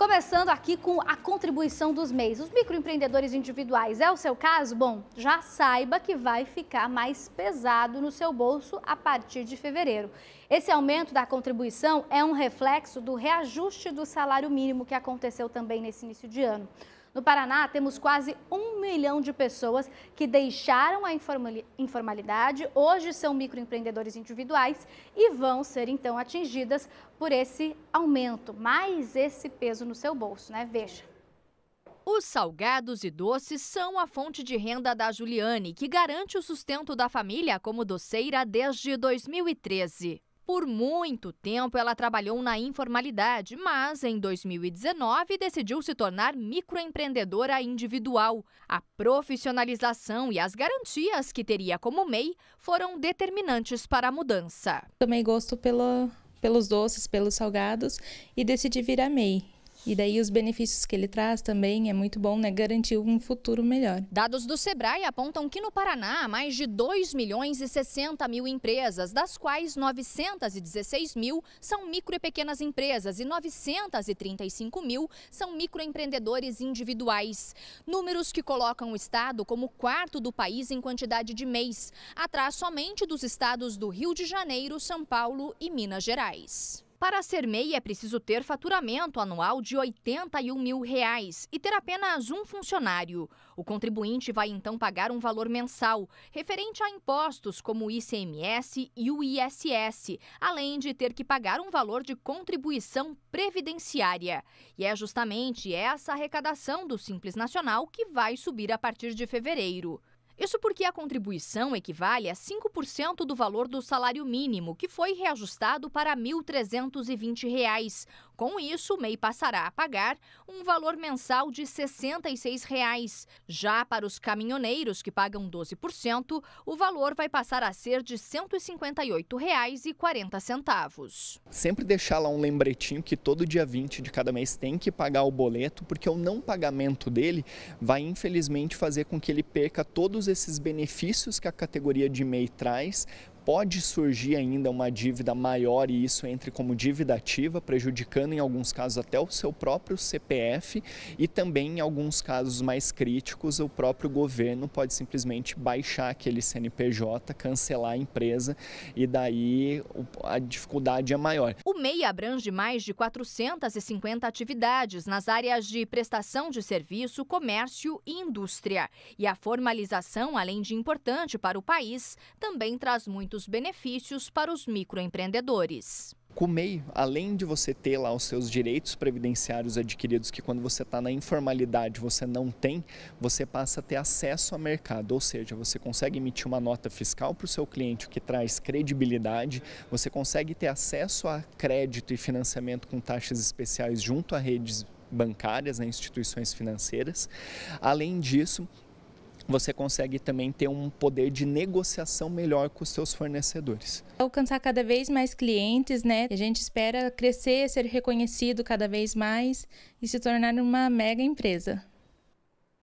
Começando aqui com a contribuição dos MEIs, os microempreendedores individuais. É o seu caso? Bom, já saiba que vai ficar mais pesado no seu bolso a partir de fevereiro. Esse aumento da contribuição é um reflexo do reajuste do salário mínimo que aconteceu também nesse início de ano. No Paraná, temos quase um milhão de pessoas que deixaram a informalidade, hoje são microempreendedores individuais e vão ser então atingidas por esse aumento, mais esse peso no seu bolso, né? Veja. Os salgados e doces são a fonte de renda da Juliane, que garante o sustento da família como doceira desde 2013. Por muito tempo, ela trabalhou na informalidade, mas em 2019 decidiu se tornar microempreendedora individual. A profissionalização e as garantias que teria como MEI foram determinantes para a mudança. Também gosto pela, pelos doces, pelos salgados e decidi virar MEI. E daí os benefícios que ele traz também é muito bom, né? Garantir um futuro melhor. Dados do Sebrae apontam que no Paraná há mais de 2 milhões e 60 mil empresas, das quais 916 mil são micro e pequenas empresas e 935 mil são microempreendedores individuais. Números que colocam o estado como quarto do país em quantidade de mês, atrás somente dos estados do Rio de Janeiro, São Paulo e Minas Gerais. Para ser MEI é preciso ter faturamento anual de R$ 81 mil reais e ter apenas um funcionário. O contribuinte vai então pagar um valor mensal, referente a impostos como o ICMS e o ISS, além de ter que pagar um valor de contribuição previdenciária. E é justamente essa arrecadação do Simples Nacional que vai subir a partir de fevereiro. Isso porque a contribuição equivale a 5% do valor do salário mínimo, que foi reajustado para R$ 1.320. Com isso, o MEI passará a pagar um valor mensal de R$ 66. Reais. Já para os caminhoneiros, que pagam 12%, o valor vai passar a ser de R$ 158,40. Sempre deixar lá um lembretinho que todo dia 20 de cada mês tem que pagar o boleto, porque o não pagamento dele vai, infelizmente, fazer com que ele perca todos esses benefícios que a categoria de MEI traz pode surgir ainda uma dívida maior e isso entre como dívida ativa, prejudicando em alguns casos até o seu próprio CPF e também em alguns casos mais críticos o próprio governo pode simplesmente baixar aquele CNPJ, cancelar a empresa e daí a dificuldade é maior. O MEI abrange mais de 450 atividades nas áreas de prestação de serviço, comércio e indústria. E a formalização, além de importante para o país, também traz muito muitos benefícios para os microempreendedores. Com o MEI, além de você ter lá os seus direitos previdenciários adquiridos, que quando você está na informalidade você não tem, você passa a ter acesso a mercado, ou seja, você consegue emitir uma nota fiscal para o seu cliente, o que traz credibilidade, você consegue ter acesso a crédito e financiamento com taxas especiais junto a redes bancárias, a instituições financeiras. Além disso, você consegue também ter um poder de negociação melhor com os seus fornecedores. Alcançar cada vez mais clientes, né? A gente espera crescer, ser reconhecido cada vez mais e se tornar uma mega empresa.